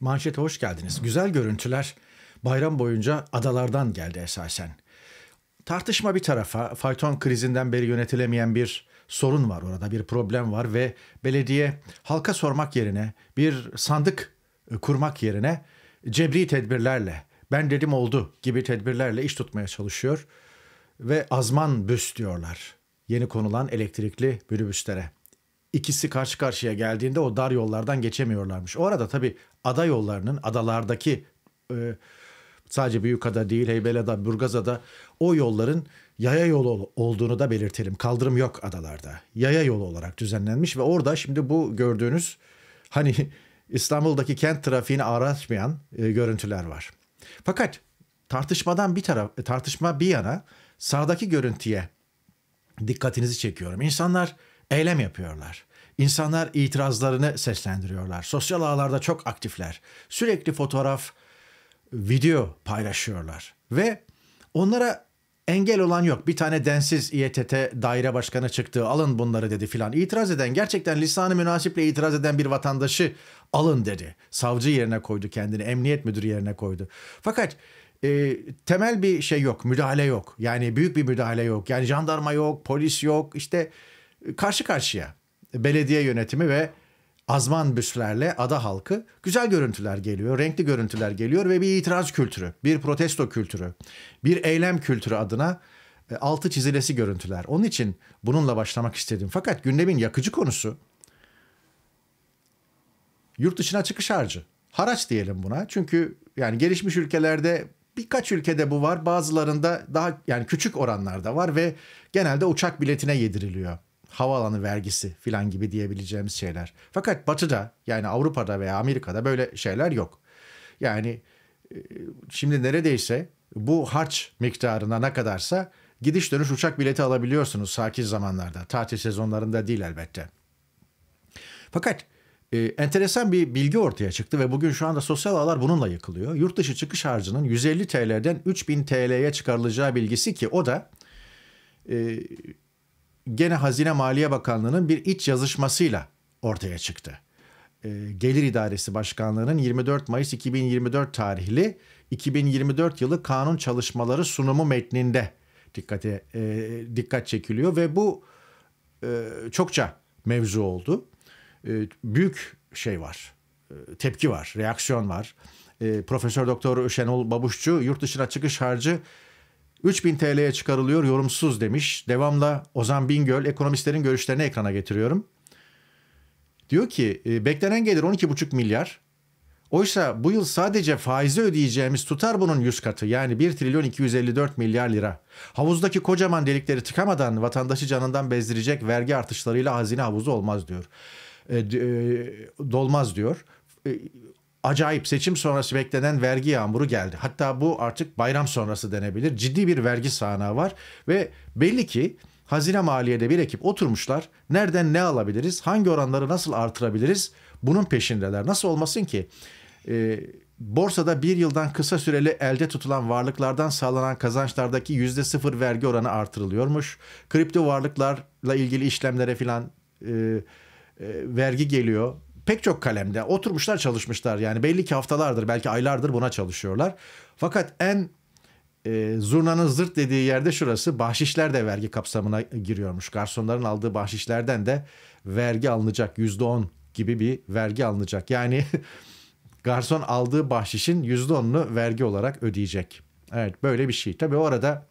Manşete hoş geldiniz. Güzel görüntüler bayram boyunca adalardan geldi esasen. Tartışma bir tarafa, fayton krizinden beri yönetilemeyen bir sorun var orada, bir problem var ve belediye halka sormak yerine, bir sandık e, kurmak yerine cebri tedbirlerle, ben dedim oldu gibi tedbirlerle iş tutmaya çalışıyor ve azman büs diyorlar yeni konulan elektrikli minibüslere ikisi karşı karşıya geldiğinde o dar yollardan geçemiyorlarmış. O arada tabii ada yollarının adalardaki e, sadece Büyükada değil Heybeliada, Burgazada o yolların yaya yolu olduğunu da belirtelim. Kaldırım yok adalarda. Yaya yolu olarak düzenlenmiş ve orada şimdi bu gördüğünüz hani İstanbul'daki kent trafiğini aratmayan e, görüntüler var. Fakat tartışmadan bir taraf e, tartışma bir yana sağdaki görüntüye dikkatinizi çekiyorum. İnsanlar eylem yapıyorlar. İnsanlar itirazlarını seslendiriyorlar. Sosyal ağlarda çok aktifler. Sürekli fotoğraf, video paylaşıyorlar. Ve onlara engel olan yok. Bir tane densiz İETT daire başkanı çıktı. Alın bunları dedi filan. İtiraz eden gerçekten lisanı münasiple itiraz eden bir vatandaşı alın dedi. Savcı yerine koydu kendini. Emniyet müdürü yerine koydu. Fakat e, temel bir şey yok. Müdahale yok. Yani büyük bir müdahale yok. Yani jandarma yok, polis yok. İşte karşı karşıya e, belediye yönetimi ve azman büslerle ada halkı güzel görüntüler geliyor, renkli görüntüler geliyor ve bir itiraz kültürü, bir protesto kültürü, bir eylem kültürü adına e, altı çizilesi görüntüler. Onun için bununla başlamak istedim. Fakat gündemin yakıcı konusu yurt dışına çıkış harcı. Haraç diyelim buna. Çünkü yani gelişmiş ülkelerde birkaç ülkede bu var. Bazılarında daha yani küçük oranlarda var ve genelde uçak biletine yediriliyor havaalanı vergisi filan gibi diyebileceğimiz şeyler. Fakat Batı'da yani Avrupa'da veya Amerika'da böyle şeyler yok. Yani e, şimdi neredeyse bu harç miktarına ne kadarsa gidiş dönüş uçak bileti alabiliyorsunuz sakin zamanlarda. Tatil sezonlarında değil elbette. Fakat e, enteresan bir bilgi ortaya çıktı ve bugün şu anda sosyal ağlar bununla yıkılıyor. Yurt dışı çıkış harcının 150 TL'den 3000 TL'ye çıkarılacağı bilgisi ki o da e, gene Hazine Maliye Bakanlığı'nın bir iç yazışmasıyla ortaya çıktı. Ee, Gelir İdaresi Başkanlığı'nın 24 Mayıs 2024 tarihli 2024 yılı kanun çalışmaları sunumu metninde dikkate e, dikkat çekiliyor ve bu e, çokça mevzu oldu. E, büyük şey var, tepki var, reaksiyon var. Profesör Doktor Şenol Babuşçu yurt dışına çıkış harcı 3000 TL'ye çıkarılıyor yorumsuz demiş. Devamla Ozan Bingöl ekonomistlerin görüşlerini ekrana getiriyorum. Diyor ki e, beklenen gelir 12,5 milyar. Oysa bu yıl sadece faizi ödeyeceğimiz tutar bunun 100 katı yani 1 trilyon 254 milyar lira. Havuzdaki kocaman delikleri tıkamadan vatandaşı canından bezdirecek vergi artışlarıyla hazine havuzu olmaz diyor. E, e, dolmaz diyor. E, acayip seçim sonrası beklenen vergi yağmuru geldi. Hatta bu artık bayram sonrası denebilir. Ciddi bir vergi sahnağı var ve belli ki Hazine Maliye'de bir ekip oturmuşlar. Nereden ne alabiliriz? Hangi oranları nasıl artırabiliriz? Bunun peşindeler. Nasıl olmasın ki? Ee, borsada bir yıldan kısa süreli elde tutulan varlıklardan sağlanan kazançlardaki yüzde sıfır vergi oranı artırılıyormuş. Kripto varlıklarla ilgili işlemlere filan e, e, vergi geliyor pek çok kalemde oturmuşlar çalışmışlar. Yani belli ki haftalardır belki aylardır buna çalışıyorlar. Fakat en e, zurnanın zırt dediği yerde şurası bahşişler de vergi kapsamına giriyormuş. Garsonların aldığı bahşişlerden de vergi alınacak yüzde on gibi bir vergi alınacak. Yani garson aldığı bahşişin yüzde onunu vergi olarak ödeyecek. Evet böyle bir şey. Tabii orada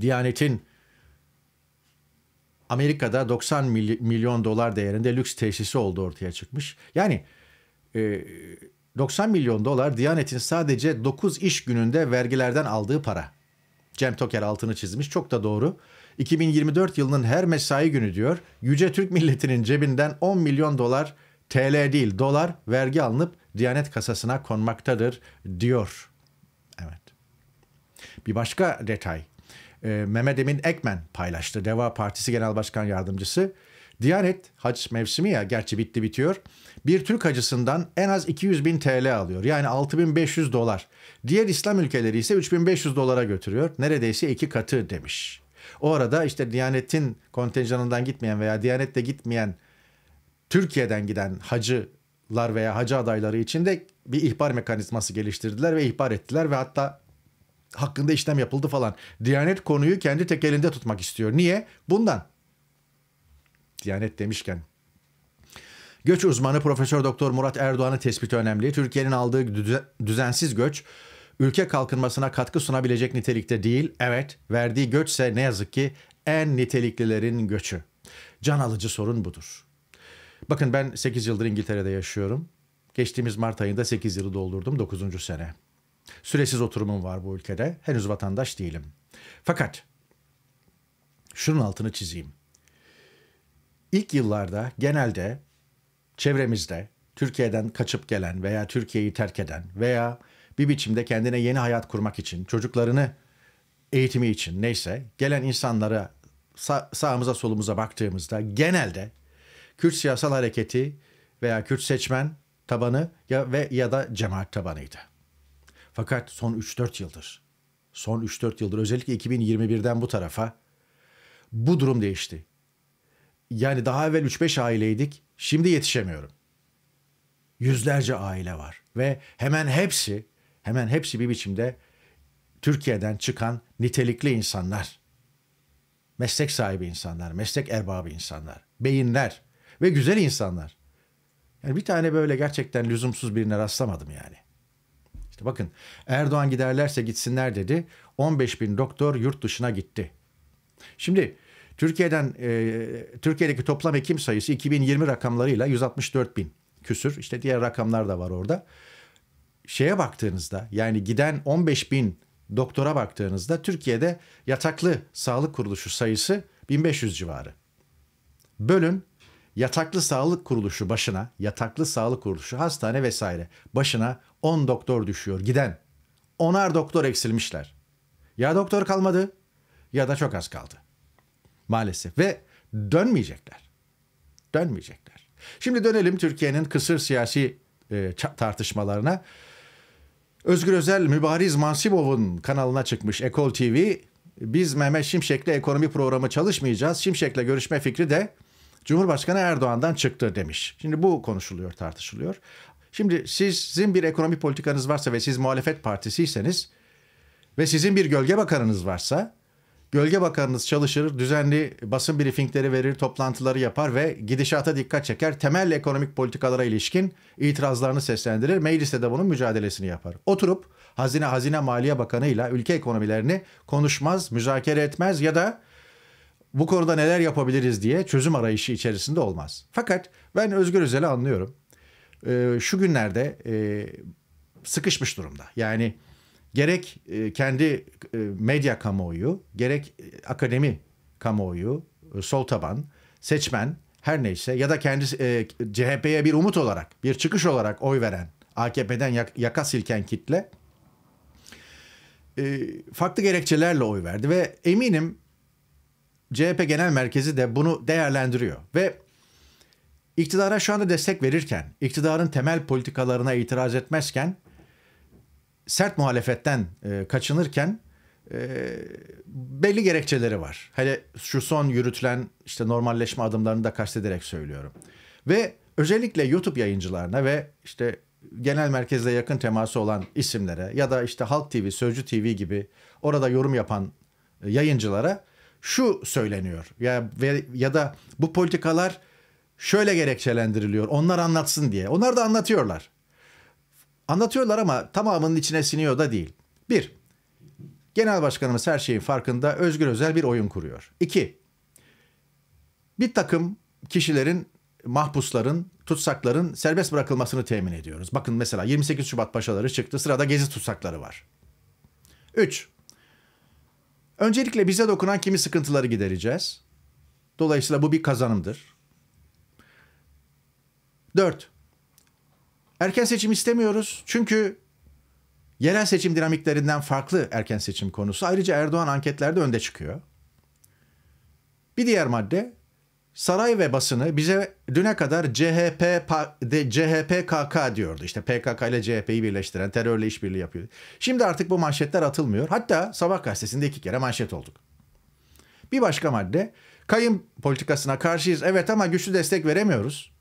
Diyanet'in Amerika'da 90 milyon dolar değerinde lüks tesisi olduğu ortaya çıkmış. Yani e, 90 milyon dolar Diyanet'in sadece 9 iş gününde vergilerden aldığı para. Cem Toker altını çizmiş çok da doğru. 2024 yılının her mesai günü diyor Yüce Türk milletinin cebinden 10 milyon dolar TL değil dolar vergi alınıp Diyanet kasasına konmaktadır diyor. Evet. Bir başka detay e, Mehmet Emin Ekmen paylaştı. Deva Partisi Genel Başkan Yardımcısı. Diyanet hac mevsimi ya gerçi bitti bitiyor. Bir Türk hacısından en az 200 bin TL alıyor. Yani 6500 dolar. Diğer İslam ülkeleri ise 3500 dolara götürüyor. Neredeyse iki katı demiş. O arada işte Diyanet'in kontenjanından gitmeyen veya Diyanet'te gitmeyen Türkiye'den giden hacılar veya hacı adayları için de bir ihbar mekanizması geliştirdiler ve ihbar ettiler ve hatta hakkında işlem yapıldı falan. Diyanet konuyu kendi tekelinde tutmak istiyor. Niye? Bundan. Diyanet demişken Göç uzmanı Profesör Doktor Murat Erdoğan'ın tespiti önemli. Türkiye'nin aldığı düzensiz göç ülke kalkınmasına katkı sunabilecek nitelikte değil. Evet, verdiği göçse ne yazık ki en niteliklilerin göçü. Can alıcı sorun budur. Bakın ben 8 yıldır İngiltere'de yaşıyorum. Geçtiğimiz Mart ayında 8 yılı doldurdum 9. sene. Süresiz oturumum var bu ülkede. Henüz vatandaş değilim. Fakat şunun altını çizeyim. İlk yıllarda genelde çevremizde Türkiye'den kaçıp gelen veya Türkiye'yi terk eden veya bir biçimde kendine yeni hayat kurmak için, çocuklarını eğitimi için neyse gelen insanlara sağ, sağımıza solumuza baktığımızda genelde Kürt siyasal hareketi veya Kürt seçmen tabanı ya ve ya da cemaat tabanıydı. Fakat son 3-4 yıldır, son 3-4 yıldır özellikle 2021'den bu tarafa bu durum değişti. Yani daha evvel 3-5 aileydik, şimdi yetişemiyorum. Yüzlerce aile var ve hemen hepsi, hemen hepsi bir biçimde Türkiye'den çıkan nitelikli insanlar. Meslek sahibi insanlar, meslek erbabı insanlar, beyinler ve güzel insanlar. Yani bir tane böyle gerçekten lüzumsuz birine rastlamadım yani. İşte bakın Erdoğan giderlerse gitsinler dedi. 15 bin doktor yurt dışına gitti. Şimdi Türkiye'den e, Türkiye'deki toplam hekim sayısı 2020 rakamlarıyla 164 bin küsür. İşte diğer rakamlar da var orada. Şeye baktığınızda yani giden 15 bin doktora baktığınızda Türkiye'de yataklı sağlık kuruluşu sayısı 1500 civarı. Bölün yataklı sağlık kuruluşu başına, yataklı sağlık kuruluşu, hastane vesaire başına 10 doktor düşüyor giden. Onar doktor eksilmişler. Ya doktor kalmadı ya da çok az kaldı. Maalesef ve dönmeyecekler. Dönmeyecekler. Şimdi dönelim Türkiye'nin kısır siyasi e, tartışmalarına. Özgür Özel Mübariz Mansibov'un kanalına çıkmış Ekol TV. Biz Mehmet Şimşek'le ekonomi programı çalışmayacağız. Şimşek'le görüşme fikri de Cumhurbaşkanı Erdoğan'dan çıktı demiş. Şimdi bu konuşuluyor, tartışılıyor. Şimdi sizin bir ekonomi politikanız varsa ve siz muhalefet partisiyseniz ve sizin bir gölge bakanınız varsa gölge bakanınız çalışır, düzenli basın briefingleri verir, toplantıları yapar ve gidişata dikkat çeker. Temel ekonomik politikalara ilişkin itirazlarını seslendirir. Mecliste de bunun mücadelesini yapar. Oturup Hazine Hazine Maliye Bakanı ile ülke ekonomilerini konuşmaz, müzakere etmez ya da bu konuda neler yapabiliriz diye çözüm arayışı içerisinde olmaz. Fakat ben Özgür Özel'i anlıyorum. Ee, şu günlerde e, sıkışmış durumda. Yani gerek e, kendi e, medya kamuoyu, gerek akademi kamuoyu, sol taban, seçmen her neyse ya da kendi CHP'ye bir umut olarak, bir çıkış olarak oy veren AKP'den yak, yaka silken kitle farklı gerekçelerle oy verdi ve eminim CHP Genel Merkezi de bunu değerlendiriyor ve iktidara şu anda destek verirken, iktidarın temel politikalarına itiraz etmezken, sert muhalefetten e, kaçınırken e, belli gerekçeleri var. Hele şu son yürütülen işte normalleşme adımlarını da kastederek söylüyorum. Ve özellikle YouTube yayıncılarına ve işte genel merkezle yakın teması olan isimlere ya da işte Halk TV, Sözcü TV gibi orada yorum yapan e, yayıncılara şu söyleniyor. Ya ve ya da bu politikalar şöyle gerekçelendiriliyor. Onlar anlatsın diye. Onlar da anlatıyorlar. Anlatıyorlar ama tamamının içine siniyor da değil. Bir, genel başkanımız her şeyin farkında özgür özel bir oyun kuruyor. İki, bir takım kişilerin, mahpusların, tutsakların serbest bırakılmasını temin ediyoruz. Bakın mesela 28 Şubat paşaları çıktı. Sırada gezi tutsakları var. Üç, öncelikle bize dokunan kimi sıkıntıları gidereceğiz. Dolayısıyla bu bir kazanımdır. 4. Erken seçim istemiyoruz çünkü yerel seçim dinamiklerinden farklı erken seçim konusu. Ayrıca Erdoğan anketlerde önde çıkıyor. Bir diğer madde saray ve basını bize düne kadar CHP de CHP KK diyordu. İşte PKK ile CHP'yi birleştiren terörle işbirliği yapıyor. Şimdi artık bu manşetler atılmıyor. Hatta Sabah gazetesinde iki kere manşet olduk. Bir başka madde kayın politikasına karşıyız evet ama güçlü destek veremiyoruz.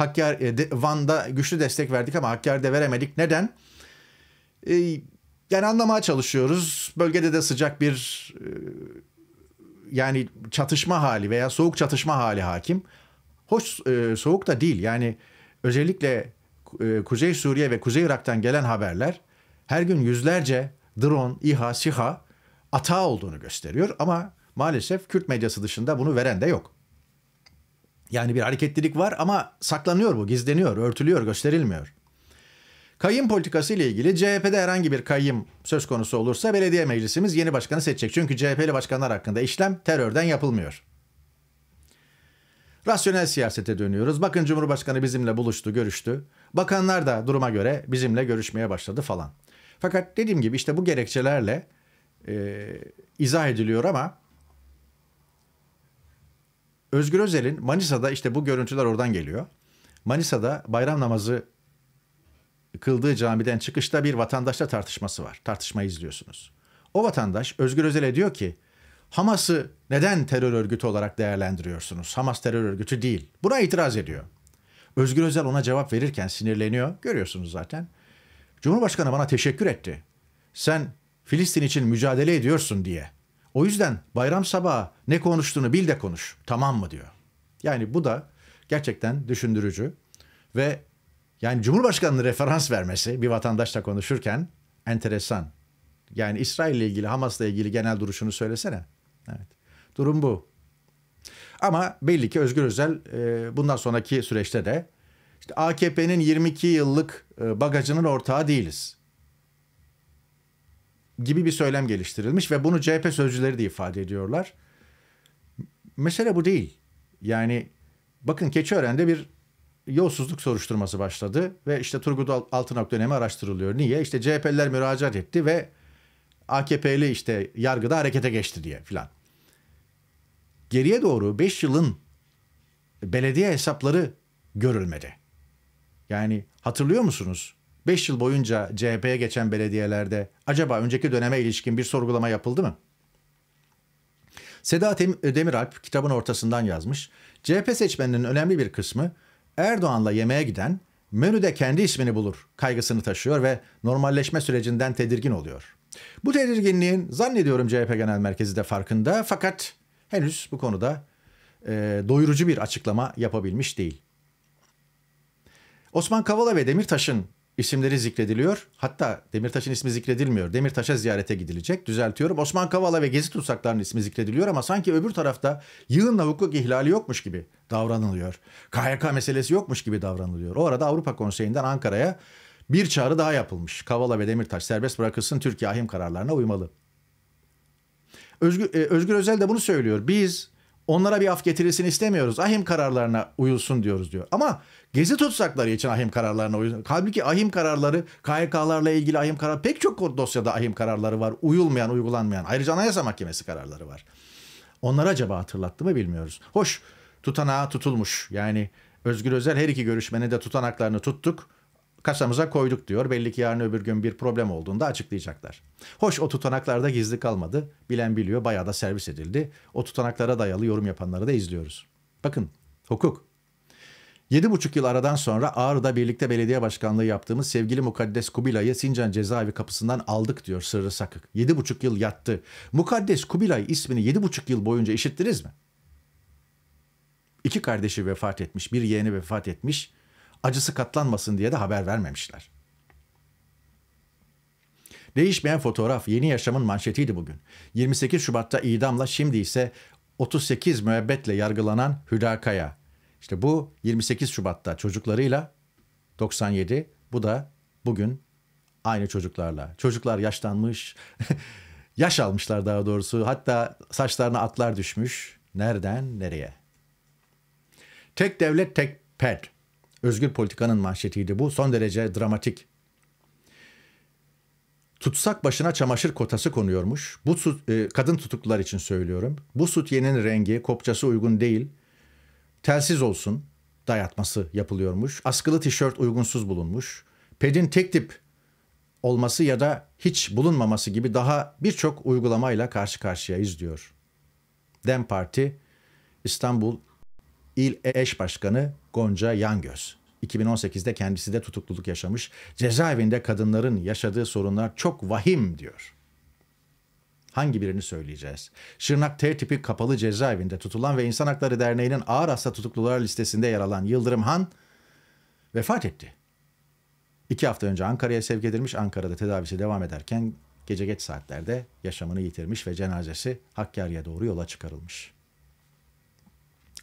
Hakkari, e, Van'da güçlü destek verdik ama Hakkari'de veremedik. Neden? E, yani anlamaya çalışıyoruz. Bölgede de sıcak bir e, yani çatışma hali veya soğuk çatışma hali hakim. Hoş soğuk da değil. Yani özellikle Kuzey Suriye ve Kuzey Irak'tan gelen haberler her gün yüzlerce drone, İHA, SİHA atağı olduğunu gösteriyor ama maalesef Kürt medyası dışında bunu veren de yok. Yani bir hareketlilik var ama saklanıyor bu, gizleniyor, örtülüyor, gösterilmiyor. Kayyım politikası ile ilgili CHP'de herhangi bir kayyım söz konusu olursa belediye meclisimiz yeni başkanı seçecek. Çünkü CHP'li başkanlar hakkında işlem terörden yapılmıyor. Rasyonel siyasete dönüyoruz. Bakın Cumhurbaşkanı bizimle buluştu, görüştü. Bakanlar da duruma göre bizimle görüşmeye başladı falan. Fakat dediğim gibi işte bu gerekçelerle e, izah ediliyor ama Özgür Özel'in Manisa'da işte bu görüntüler oradan geliyor. Manisa'da bayram namazı kıldığı camiden çıkışta bir vatandaşla tartışması var. Tartışmayı izliyorsunuz. O vatandaş Özgür Özel'e diyor ki Hamas'ı neden terör örgütü olarak değerlendiriyorsunuz? Hamas terör örgütü değil. Buna itiraz ediyor. Özgür Özel ona cevap verirken sinirleniyor. Görüyorsunuz zaten. Cumhurbaşkanı bana teşekkür etti. Sen Filistin için mücadele ediyorsun diye. O yüzden bayram sabahı ne konuştuğunu bil de konuş. Tamam mı diyor. Yani bu da gerçekten düşündürücü ve yani Cumhurbaşkanı'nın referans vermesi bir vatandaşla konuşurken enteresan. Yani İsrail ile ilgili, Hamas ile ilgili genel duruşunu söylesene. Evet. Durum bu. Ama belli ki Özgür Özel e, bundan sonraki süreçte de işte AKP'nin 22 yıllık e, bagajının ortağı değiliz gibi bir söylem geliştirilmiş ve bunu CHP sözcüleri de ifade ediyorlar. Mesele bu değil. Yani bakın Keçiören'de bir yolsuzluk soruşturması başladı ve işte Turgut Altınok dönemi araştırılıyor. Niye? İşte CHP'liler müracaat etti ve AKP'li işte yargıda harekete geçti diye filan. Geriye doğru 5 yılın belediye hesapları görülmedi. Yani hatırlıyor musunuz? 5 yıl boyunca CHP'ye geçen belediyelerde acaba önceki döneme ilişkin bir sorgulama yapıldı mı? Seda Demiralp kitabın ortasından yazmış. CHP seçmeninin önemli bir kısmı Erdoğan'la yemeğe giden menüde kendi ismini bulur kaygısını taşıyor ve normalleşme sürecinden tedirgin oluyor. Bu tedirginliğin zannediyorum CHP Genel Merkezi de farkında fakat henüz bu konuda e, doyurucu bir açıklama yapabilmiş değil. Osman Kavala ve Demirtaş'ın isimleri zikrediliyor. Hatta Demirtaş'ın ismi zikredilmiyor. Demirtaş'a ziyarete gidilecek. Düzeltiyorum. Osman Kavala ve Gezi tutsaklarının ismi zikrediliyor ama sanki öbür tarafta yığınla hukuk ihlali yokmuş gibi davranılıyor. KHK meselesi yokmuş gibi davranılıyor. O arada Avrupa Konseyi'nden Ankara'ya bir çağrı daha yapılmış. Kavala ve Demirtaş serbest bırakılsın Türkiye ahim kararlarına uymalı. Özgür, e, Özgür Özel de bunu söylüyor. Biz onlara bir af getirilsin istemiyoruz. Ahim kararlarına uyulsun diyoruz diyor. Ama gezi tutsakları için ahim kararlarına uyulsun. Halbuki ahim kararları KHK'larla ilgili ahim karar pek çok dosyada ahim kararları var. Uyulmayan, uygulanmayan. Ayrıca Anayasa Mahkemesi kararları var. Onlara acaba hatırlattı mı bilmiyoruz. Hoş tutanağa tutulmuş. Yani Özgür Özel her iki görüşmeni de tutanaklarını tuttuk kasamıza koyduk diyor. Belli ki yarın öbür gün bir problem olduğunda açıklayacaklar. Hoş o tutanaklarda gizli kalmadı. Bilen biliyor bayağı da servis edildi. O tutanaklara dayalı yorum yapanları da izliyoruz. Bakın hukuk. 7,5 yıl aradan sonra Ağrı'da birlikte belediye başkanlığı yaptığımız sevgili Mukaddes Kubilay'ı Sincan cezaevi kapısından aldık diyor Sırrı Sakık. 7,5 yıl yattı. Mukaddes Kubilay ismini 7,5 yıl boyunca işittiniz mi? İki kardeşi vefat etmiş, bir yeğeni vefat etmiş acısı katlanmasın diye de haber vermemişler. Değişmeyen fotoğraf yeni yaşamın manşetiydi bugün. 28 Şubat'ta idamla şimdi ise 38 müebbetle yargılanan Hüda Kaya. İşte bu 28 Şubat'ta çocuklarıyla 97 bu da bugün aynı çocuklarla. Çocuklar yaşlanmış, yaş almışlar daha doğrusu. Hatta saçlarına atlar düşmüş. Nereden nereye? Tek devlet tek pet. Özgür Politika'nın manşetiydi bu. Son derece dramatik. Tutsak başına çamaşır kotası konuyormuş. Bu e, kadın tutuklular için söylüyorum. Bu sütyenin rengi, kopçası uygun değil. Telsiz olsun dayatması yapılıyormuş. Askılı tişört uygunsuz bulunmuş. Pedin tek tip olması ya da hiç bulunmaması gibi daha birçok uygulamayla karşı karşıyayız diyor. Dem Parti İstanbul İl Eş Başkanı Gonca Yangöz. 2018'de kendisi de tutukluluk yaşamış. Cezaevinde kadınların yaşadığı sorunlar çok vahim diyor. Hangi birini söyleyeceğiz? Şırnak T tipi kapalı cezaevinde tutulan ve İnsan Hakları Derneği'nin ağır hasta tutuklular listesinde yer alan Yıldırım Han vefat etti. İki hafta önce Ankara'ya sevk edilmiş, Ankara'da tedavisi devam ederken gece geç saatlerde yaşamını yitirmiş ve cenazesi Hakkari'ye doğru yola çıkarılmış.''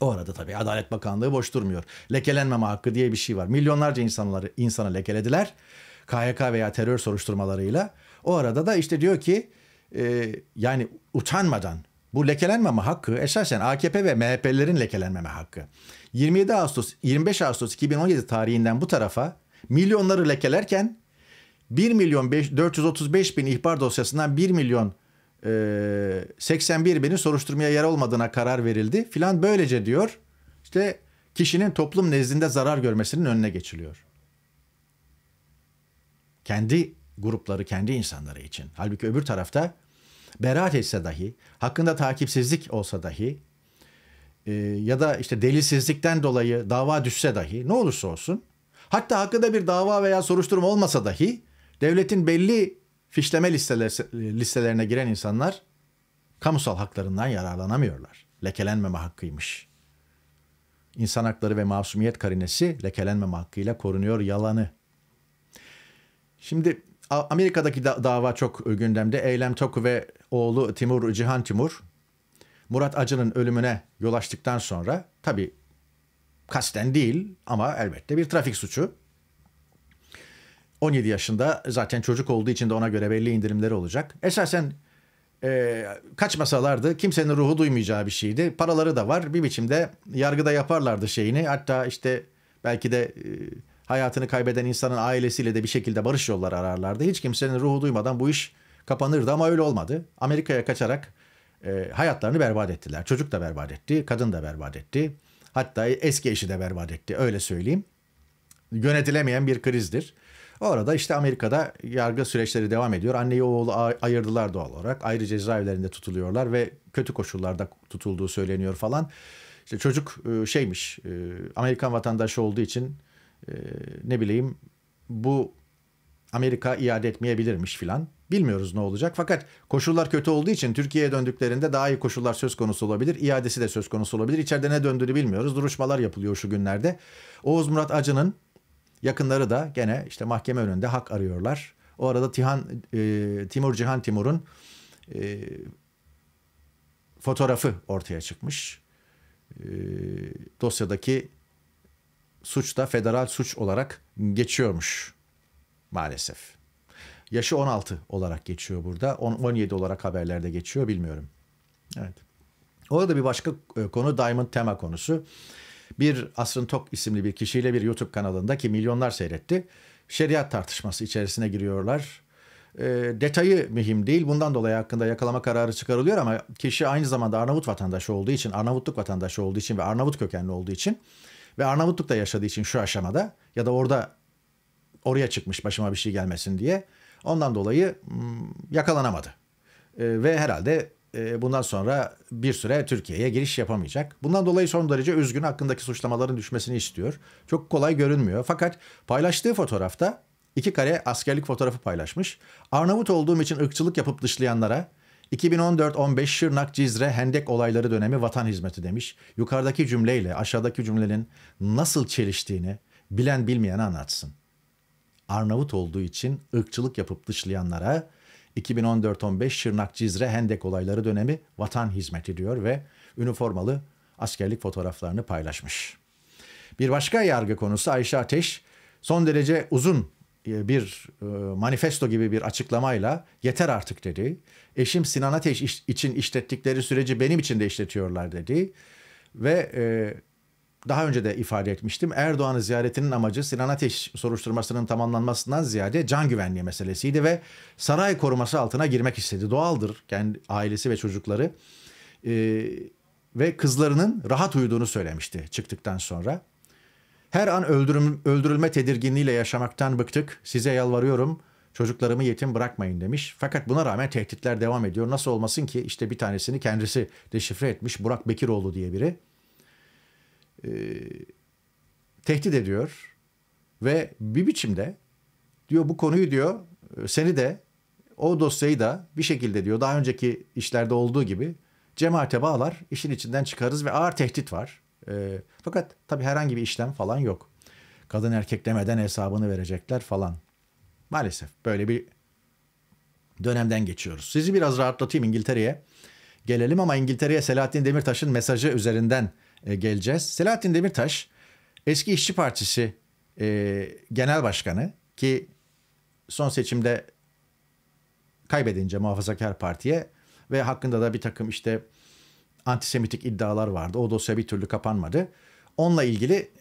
O arada tabii Adalet Bakanlığı boş durmuyor. Lekelenmeme hakkı diye bir şey var. Milyonlarca insanları insana lekelediler. KYK veya terör soruşturmalarıyla. O arada da işte diyor ki e, yani utanmadan bu lekelenmeme hakkı esasen AKP ve MHP'lerin lekelenmeme hakkı. 27 Ağustos 25 Ağustos 2017 tarihinden bu tarafa milyonları lekelerken 1 milyon 435 bin ihbar dosyasından 1 milyon 81 ee, binin soruşturmaya yer olmadığına karar verildi filan böylece diyor. işte kişinin toplum nezdinde zarar görmesinin önüne geçiliyor. Kendi grupları, kendi insanları için. Halbuki öbür tarafta beraat etse dahi, hakkında takipsizlik olsa dahi e, ya da işte delilsizlikten dolayı dava düşse dahi ne olursa olsun hatta hakkında bir dava veya soruşturma olmasa dahi devletin belli fişleme listeler, e, listelerine giren insanlar kamusal haklarından yararlanamıyorlar. Lekelenmeme hakkıymış. İnsan hakları ve masumiyet karinesi lekelenmeme hakkıyla korunuyor yalanı. Şimdi Amerika'daki da- dava çok e, gündemde. Eylem Toku ve oğlu Timur Cihan Timur Murat Acı'nın ölümüne yol açtıktan sonra tabi kasten değil ama elbette bir trafik suçu 17 yaşında zaten çocuk olduğu için de ona göre belli indirimleri olacak. Esasen e, kaçmasalardı kimsenin ruhu duymayacağı bir şeydi. Paraları da var bir biçimde yargıda yaparlardı şeyini. Hatta işte belki de e, hayatını kaybeden insanın ailesiyle de bir şekilde barış yolları ararlardı. Hiç kimsenin ruhu duymadan bu iş kapanırdı ama öyle olmadı. Amerika'ya kaçarak e, hayatlarını berbat ettiler. Çocuk da berbat etti, kadın da berbat etti. Hatta eski eşi de berbat etti öyle söyleyeyim. Yönetilemeyen bir krizdir. O arada işte Amerika'da yargı süreçleri devam ediyor. Anneyi oğlu ayırdılar doğal olarak. Ayrı cezaevlerinde tutuluyorlar ve kötü koşullarda tutulduğu söyleniyor falan. İşte çocuk e, şeymiş e, Amerikan vatandaşı olduğu için e, ne bileyim bu Amerika iade etmeyebilirmiş filan. Bilmiyoruz ne olacak. Fakat koşullar kötü olduğu için Türkiye'ye döndüklerinde daha iyi koşullar söz konusu olabilir. İadesi de söz konusu olabilir. İçeride ne döndüğünü bilmiyoruz. Duruşmalar yapılıyor şu günlerde. Oğuz Murat Acı'nın Yakınları da gene işte mahkeme önünde hak arıyorlar. O arada Tihan, e, Timur Cihan Timur'un e, fotoğrafı ortaya çıkmış. E, dosyadaki suç da federal suç olarak geçiyormuş maalesef. Yaşı 16 olarak geçiyor burada. 10, 17 olarak haberlerde geçiyor bilmiyorum. Evet. Orada bir başka e, konu Diamond Tema konusu bir Asrın Tok isimli bir kişiyle bir YouTube kanalında ki milyonlar seyretti. Şeriat tartışması içerisine giriyorlar. E, detayı mühim değil. Bundan dolayı hakkında yakalama kararı çıkarılıyor ama kişi aynı zamanda Arnavut vatandaşı olduğu için, Arnavutluk vatandaşı olduğu için ve Arnavut kökenli olduğu için ve Arnavutluk'ta yaşadığı için şu aşamada ya da orada oraya çıkmış başıma bir şey gelmesin diye ondan dolayı hmm, yakalanamadı. E, ve herhalde ee, bundan sonra bir süre Türkiye'ye giriş yapamayacak. Bundan dolayı son derece üzgün hakkındaki suçlamaların düşmesini istiyor. Çok kolay görünmüyor. Fakat paylaştığı fotoğrafta iki kare askerlik fotoğrafı paylaşmış. Arnavut olduğum için ırkçılık yapıp dışlayanlara 2014-15 Şırnak Cizre Hendek olayları dönemi vatan hizmeti demiş. Yukarıdaki cümleyle aşağıdaki cümlenin nasıl çeliştiğini bilen bilmeyene anlatsın. Arnavut olduğu için ırkçılık yapıp dışlayanlara 2014-15 Şırnak Cizre Hendek olayları dönemi vatan hizmeti diyor ve üniformalı askerlik fotoğraflarını paylaşmış. Bir başka yargı konusu Ayşe Ateş son derece uzun e, bir e, manifesto gibi bir açıklamayla yeter artık dedi. Eşim Sinan Ateş için işlettikleri süreci benim için de işletiyorlar dedi. Ve e, daha önce de ifade etmiştim. Erdoğan'ı ziyaretinin amacı Sinan Ateş soruşturmasının tamamlanmasından ziyade can güvenliği meselesiydi ve saray koruması altına girmek istedi. Doğaldır kendi ailesi ve çocukları. Ee, ve kızlarının rahat uyuduğunu söylemişti çıktıktan sonra. Her an öldürüm, öldürülme tedirginliğiyle yaşamaktan bıktık. Size yalvarıyorum. Çocuklarımı yetim bırakmayın demiş. Fakat buna rağmen tehditler devam ediyor. Nasıl olmasın ki işte bir tanesini kendisi deşifre etmiş Burak Bekiroğlu diye biri e, tehdit ediyor ve bir biçimde diyor bu konuyu diyor e, seni de o dosyayı da bir şekilde diyor daha önceki işlerde olduğu gibi cemaate bağlar işin içinden çıkarız ve ağır tehdit var. E, fakat tabi herhangi bir işlem falan yok. Kadın erkek demeden hesabını verecekler falan. Maalesef böyle bir dönemden geçiyoruz. Sizi biraz rahatlatayım İngiltere'ye. Gelelim ama İngiltere'ye Selahattin Demirtaş'ın mesajı üzerinden e, geleceğiz. Selahattin Demirtaş eski İşçi Partisi e, Genel Başkanı ki son seçimde kaybedince Muhafazakar Parti'ye ve hakkında da bir takım işte antisemitik iddialar vardı. O dosya bir türlü kapanmadı. Onunla ilgili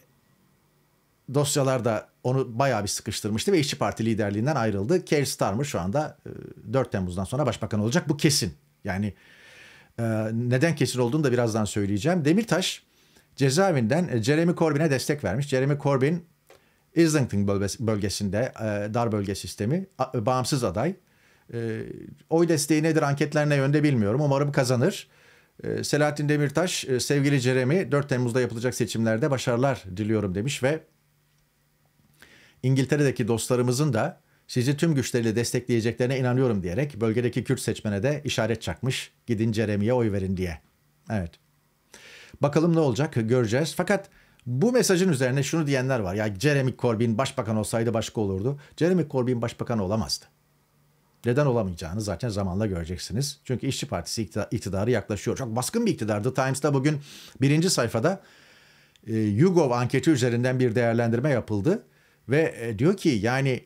dosyalar da onu bayağı bir sıkıştırmıştı ve İşçi Parti liderliğinden ayrıldı. Keir Starmer şu anda 4 e, Temmuz'dan sonra başbakan olacak. Bu kesin. Yani e, neden kesin olduğunu da birazdan söyleyeceğim. Demirtaş cezaevinden e, Jeremy Corbyn'e destek vermiş. Jeremy Corbyn Islington bölgesinde e, dar bölge sistemi e, bağımsız aday. Oy desteği nedir anketlerine yönde bilmiyorum. Umarım kazanır. Selahattin Demirtaş sevgili Jeremy 4 Temmuz'da yapılacak seçimlerde başarılar diliyorum demiş ve İngiltere'deki dostlarımızın da sizi tüm güçleriyle destekleyeceklerine inanıyorum diyerek bölgedeki Kürt seçmene de işaret çakmış. Gidin Jeremy'ye oy verin diye. Evet. Bakalım ne olacak göreceğiz. Fakat bu mesajın üzerine şunu diyenler var. Ya Jeremy Corbyn başbakan olsaydı başka olurdu. Jeremy Corbyn başbakan olamazdı. Neden olamayacağını zaten zamanla göreceksiniz. Çünkü İşçi Partisi iktidarı yaklaşıyor. Çok baskın bir iktidardı. Times'ta bugün birinci sayfada e, YouGov anketi üzerinden bir değerlendirme yapıldı. Ve e, diyor ki yani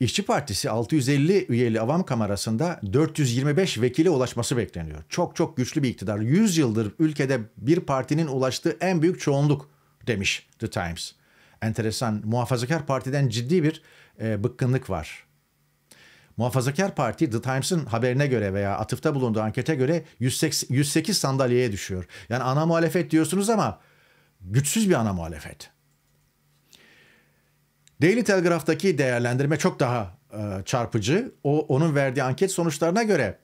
İşçi Partisi 650 üyeli avam kamerasında 425 vekile ulaşması bekleniyor. Çok çok güçlü bir iktidar. 100 yıldır ülkede bir partinin ulaştığı en büyük çoğunluk demiş The Times. Enteresan muhafazakar partiden ciddi bir e, bıkkınlık var. Muhafazakar Parti The Times'ın haberine göre veya atıfta bulunduğu ankete göre 108, 108 sandalyeye düşüyor. Yani ana muhalefet diyorsunuz ama güçsüz bir ana muhalefet. Daily Telegraph'taki değerlendirme çok daha e, çarpıcı. O onun verdiği anket sonuçlarına göre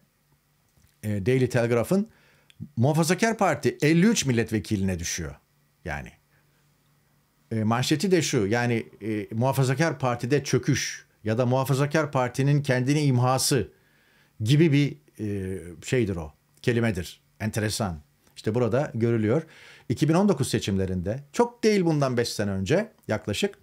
e, Daily Telegraph'ın Muhafazakar Parti 53 milletvekiline düşüyor. Yani e, manşeti de şu yani e, Muhafazakar Parti'de çöküş ya da Muhafazakar Parti'nin kendini imhası gibi bir e, şeydir o kelimedir. Enteresan. İşte burada görülüyor. 2019 seçimlerinde çok değil bundan 5 sene önce yaklaşık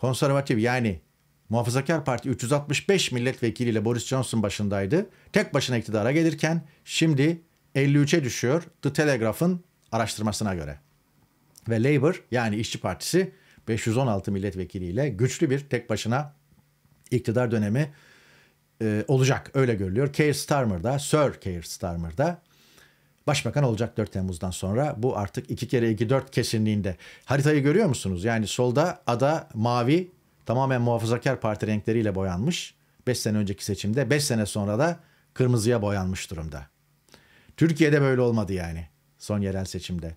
konservatif yani Muhafazakar Parti 365 milletvekiliyle Boris Johnson başındaydı. Tek başına iktidara gelirken şimdi 53'e düşüyor The Telegraph'ın araştırmasına göre. Ve Labour yani İşçi Partisi 516 milletvekiliyle güçlü bir tek başına iktidar dönemi e, olacak öyle görülüyor. Keir Starmer'da, Sir Keir Starmer başbakan olacak 4 Temmuz'dan sonra. Bu artık 2 kere 2 4 kesinliğinde. Haritayı görüyor musunuz? Yani solda ada mavi tamamen muhafazakar parti renkleriyle boyanmış. 5 sene önceki seçimde 5 sene sonra da kırmızıya boyanmış durumda. Türkiye'de böyle olmadı yani son yerel seçimde.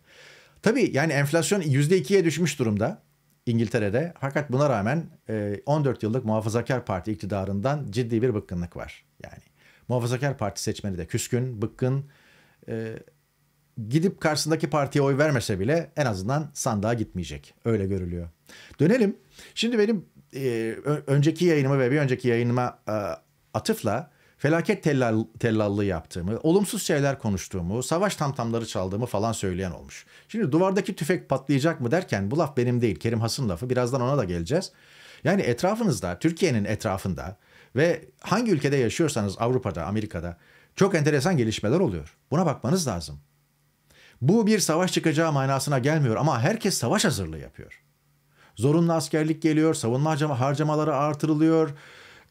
Tabii yani enflasyon %2'ye düşmüş durumda İngiltere'de. Fakat buna rağmen 14 e, yıllık muhafazakar parti iktidarından ciddi bir bıkkınlık var. Yani muhafazakar parti seçmeni de küskün, bıkkın e, gidip karşısındaki partiye oy vermese bile en azından sandığa gitmeyecek. Öyle görülüyor. Dönelim. Şimdi benim e, önceki yayınımı ve bir önceki yayınıma e, atıfla felaket tellal, tellallığı yaptığımı, olumsuz şeyler konuştuğumu, savaş tamtamları çaldığımı falan söyleyen olmuş. Şimdi duvardaki tüfek patlayacak mı derken bu laf benim değil Kerim Has'ın lafı birazdan ona da geleceğiz. Yani etrafınızda, Türkiye'nin etrafında ve hangi ülkede yaşıyorsanız Avrupa'da, Amerika'da çok enteresan gelişmeler oluyor. Buna bakmanız lazım. Bu bir savaş çıkacağı manasına gelmiyor ama herkes savaş hazırlığı yapıyor. Zorunlu askerlik geliyor, savunma harcamaları artırılıyor,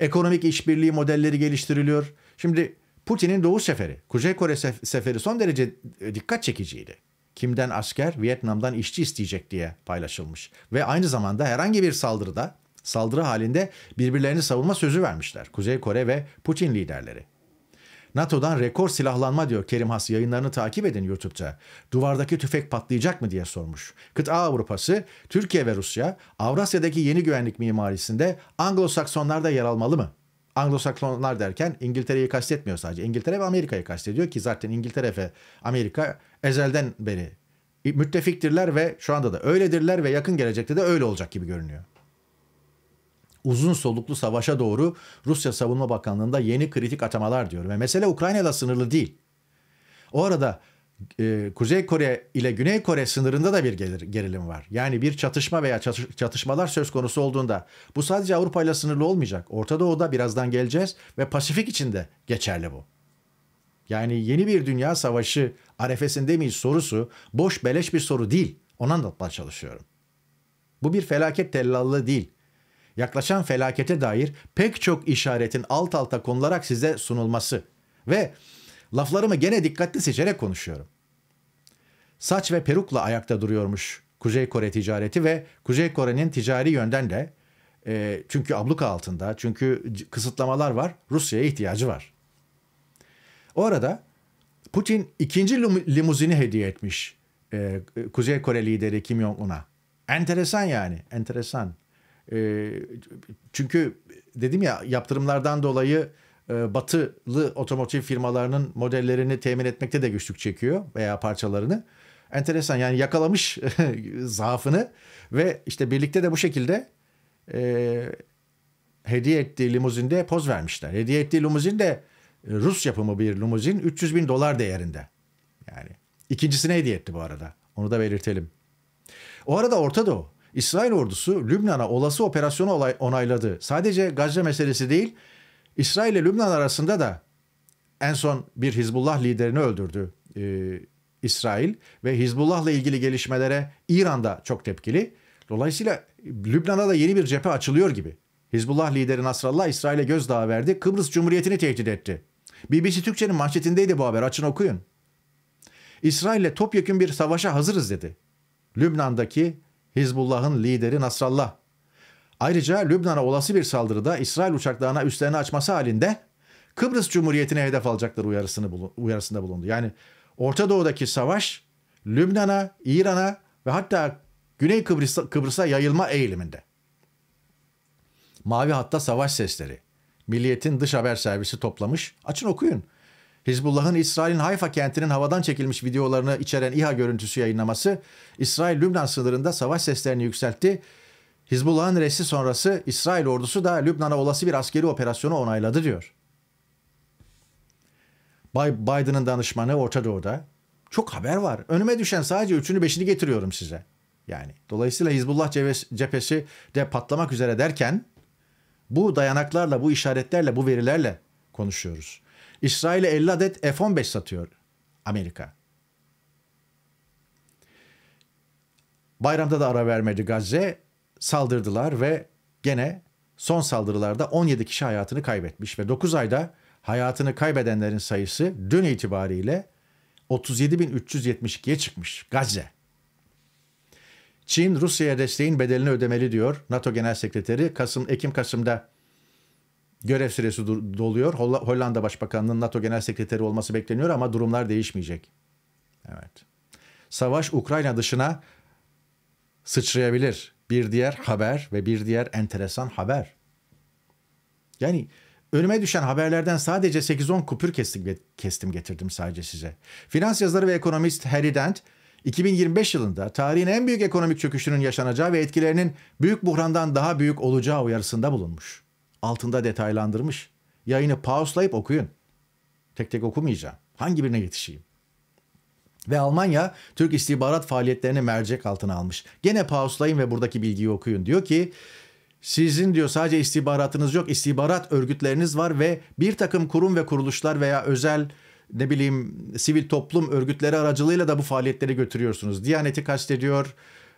ekonomik işbirliği modelleri geliştiriliyor. Şimdi Putin'in Doğu seferi, Kuzey Kore seferi son derece e, dikkat çekiciydi. Kimden asker, Vietnam'dan işçi isteyecek diye paylaşılmış. Ve aynı zamanda herhangi bir saldırıda, saldırı halinde birbirlerini savunma sözü vermişler. Kuzey Kore ve Putin liderleri. NATO'dan rekor silahlanma diyor Kerim Has yayınlarını takip edin YouTube'da. Duvardaki tüfek patlayacak mı diye sormuş. Kıta Avrupası, Türkiye ve Rusya Avrasya'daki yeni güvenlik mimarisinde Anglo-Saksonlar da yer almalı mı? Anglo-Saksonlar derken İngiltere'yi kastetmiyor sadece. İngiltere ve Amerika'yı kastediyor ki zaten İngiltere ve Amerika ezelden beri müttefiktirler ve şu anda da öyledirler ve yakın gelecekte de öyle olacak gibi görünüyor uzun soluklu savaşa doğru Rusya Savunma Bakanlığı'nda yeni kritik atamalar diyor. Ve mesele Ukrayna'da sınırlı değil. O arada e, Kuzey Kore ile Güney Kore sınırında da bir gelir, gerilim var. Yani bir çatışma veya çatış, çatışmalar söz konusu olduğunda bu sadece Avrupa ile sınırlı olmayacak. Orta Doğu'da birazdan geleceğiz ve Pasifik için de geçerli bu. Yani yeni bir dünya savaşı arefesinde miyiz sorusu boş beleş bir soru değil. Ona anlatmaya çalışıyorum. Bu bir felaket tellallığı değil yaklaşan felakete dair pek çok işaretin alt alta konularak size sunulması ve laflarımı gene dikkatli seçerek konuşuyorum. Saç ve perukla ayakta duruyormuş Kuzey Kore ticareti ve Kuzey Kore'nin ticari yönden de e, çünkü abluka altında, çünkü kısıtlamalar var, Rusya'ya ihtiyacı var. O arada Putin ikinci limuzini hediye etmiş e, Kuzey Kore lideri Kim Jong-un'a. Enteresan yani, enteresan. Ee, çünkü dedim ya yaptırımlardan dolayı e, batılı otomotiv firmalarının modellerini temin etmekte de güçlük çekiyor veya parçalarını. Enteresan yani yakalamış zaafını ve işte birlikte de bu şekilde e, hediye ettiği limuzinde poz vermişler. Hediye ettiği limuzin de e, Rus yapımı bir limuzin 300 bin dolar değerinde. Yani ikincisine hediye etti bu arada. Onu da belirtelim. O arada Orta Doğu. İsrail ordusu Lübnan'a olası operasyonu olay, onayladı. Sadece Gazze meselesi değil, İsrail ile Lübnan arasında da en son bir Hizbullah liderini öldürdü ee, İsrail ve Hizbullah ile ilgili gelişmelere İran da çok tepkili. Dolayısıyla Lübnan'a da yeni bir cephe açılıyor gibi. Hizbullah lideri Nasrallah İsrail'e gözdağı verdi. Kıbrıs Cumhuriyeti'ni tehdit etti. BBC Türkçe'nin manşetindeydi bu haber. Açın okuyun. İsrail'le topyekün bir savaşa hazırız dedi. Lübnan'daki Hizbullah'ın lideri Nasrallah. Ayrıca Lübnan'a olası bir saldırıda İsrail uçaklarına üstlerini açması halinde Kıbrıs Cumhuriyeti'ne hedef alacakları uyarısını uyarısında bulundu. Yani Orta Doğu'daki savaş Lübnan'a, İran'a ve hatta Güney Kıbrıs'a, Kıbrıs'a yayılma eğiliminde. Mavi Hatta Savaş Sesleri. Milliyetin dış haber servisi toplamış. Açın okuyun. Hizbullah'ın İsrail'in Hayfa kentinin havadan çekilmiş videolarını içeren İHA görüntüsü yayınlaması İsrail-Lübnan sınırında savaş seslerini yükseltti. Hizbullah'ın resti sonrası İsrail ordusu da Lübnan'a olası bir askeri operasyonu onayladı diyor. Bay Biden'ın danışmanı Orta Doğu'da. Çok haber var. Önüme düşen sadece üçünü beşini getiriyorum size. Yani dolayısıyla Hizbullah cephesi de patlamak üzere derken bu dayanaklarla, bu işaretlerle, bu verilerle konuşuyoruz. İsrail'e 50 adet F-15 satıyor Amerika. Bayramda da ara vermedi Gazze. Saldırdılar ve gene son saldırılarda 17 kişi hayatını kaybetmiş ve 9 ayda hayatını kaybedenlerin sayısı dün itibariyle 37.372'ye çıkmış Gazze. Çin Rusya'ya desteğin bedelini ödemeli diyor NATO Genel Sekreteri. Kasım Ekim Kasım'da görev süresi doluyor. Hollanda Başbakanı'nın NATO Genel Sekreteri olması bekleniyor ama durumlar değişmeyecek. Evet. Savaş Ukrayna dışına sıçrayabilir. Bir diğer haber ve bir diğer enteresan haber. Yani önüme düşen haberlerden sadece 8-10 kupür kestim, kestim getirdim sadece size. Finans yazarı ve ekonomist Harry Dent 2025 yılında tarihin en büyük ekonomik çöküşünün yaşanacağı ve etkilerinin büyük buhrandan daha büyük olacağı uyarısında bulunmuş altında detaylandırmış. Yayını pauslayıp okuyun. Tek tek okumayacağım. Hangi birine yetişeyim? Ve Almanya Türk istihbarat faaliyetlerini mercek altına almış. Gene pauslayın ve buradaki bilgiyi okuyun. Diyor ki sizin diyor sadece istihbaratınız yok istihbarat örgütleriniz var ve bir takım kurum ve kuruluşlar veya özel ne bileyim sivil toplum örgütleri aracılığıyla da bu faaliyetleri götürüyorsunuz. Diyaneti kastediyor,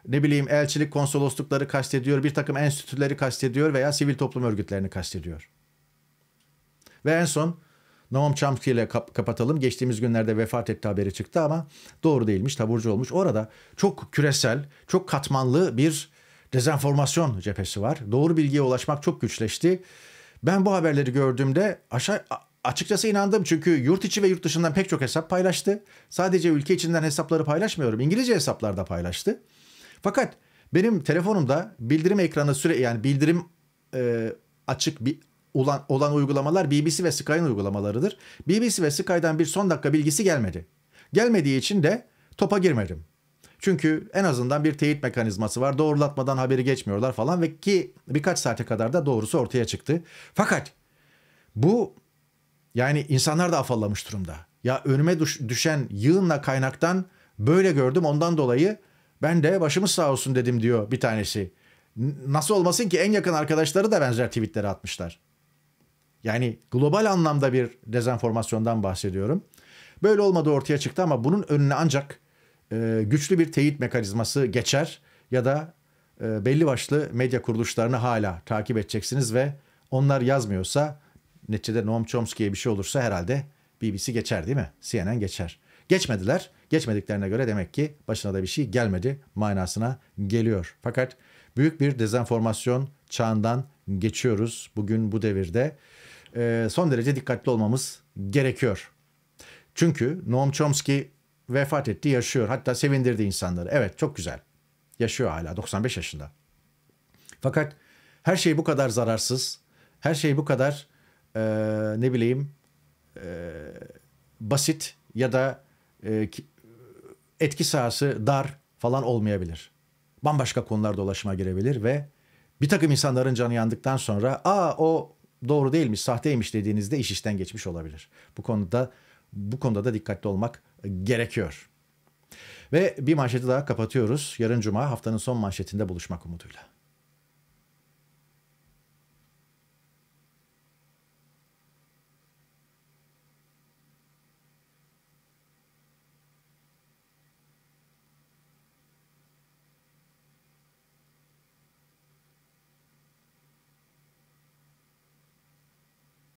ne bileyim elçilik konsoloslukları kastediyor, bir takım enstitüleri kastediyor veya sivil toplum örgütlerini kastediyor. Ve en son Noam Chomsky ile kap- kapatalım. Geçtiğimiz günlerde vefat etti haberi çıktı ama doğru değilmiş, taburcu olmuş. Orada çok küresel, çok katmanlı bir dezenformasyon cephesi var. Doğru bilgiye ulaşmak çok güçleşti. Ben bu haberleri gördüğümde aşağı açıkçası inandım çünkü yurt içi ve yurt dışından pek çok hesap paylaştı. Sadece ülke içinden hesapları paylaşmıyorum. İngilizce hesaplar da paylaştı. Fakat benim telefonumda bildirim ekranı süre yani bildirim e, açık bir olan, olan uygulamalar BBC ve Sky'ın uygulamalarıdır. BBC ve Sky'dan bir son dakika bilgisi gelmedi. Gelmediği için de topa girmedim. Çünkü en azından bir teyit mekanizması var. Doğrulatmadan haberi geçmiyorlar falan ve ki birkaç saate kadar da doğrusu ortaya çıktı. Fakat bu yani insanlar da afallamış durumda. Ya önüme düşen yığınla kaynaktan böyle gördüm. Ondan dolayı ben de başımız sağ olsun dedim diyor bir tanesi. Nasıl olmasın ki en yakın arkadaşları da benzer tweetleri atmışlar. Yani global anlamda bir dezenformasyondan bahsediyorum. Böyle olmadı ortaya çıktı ama bunun önüne ancak e, güçlü bir teyit mekanizması geçer ya da e, belli başlı medya kuruluşlarını hala takip edeceksiniz ve onlar yazmıyorsa neticede Noam Chomsky'ye bir şey olursa herhalde BBC geçer değil mi? CNN geçer. Geçmediler. Geçmediklerine göre demek ki başına da bir şey gelmedi manasına geliyor. Fakat büyük bir dezenformasyon çağından geçiyoruz bugün bu devirde. Ee, son derece dikkatli olmamız gerekiyor. Çünkü Noam Chomsky vefat etti, yaşıyor. Hatta sevindirdi insanları. Evet, çok güzel. Yaşıyor hala 95 yaşında. Fakat her şey bu kadar zararsız, her şey bu kadar e, ne bileyim e, basit ya da e, etki sahası dar falan olmayabilir. Bambaşka konular dolaşıma girebilir ve bir takım insanların canı yandıktan sonra aa o doğru değilmiş, sahteymiş dediğinizde iş işten geçmiş olabilir. Bu konuda bu konuda da dikkatli olmak gerekiyor. Ve bir manşeti daha kapatıyoruz. Yarın cuma haftanın son manşetinde buluşmak umuduyla.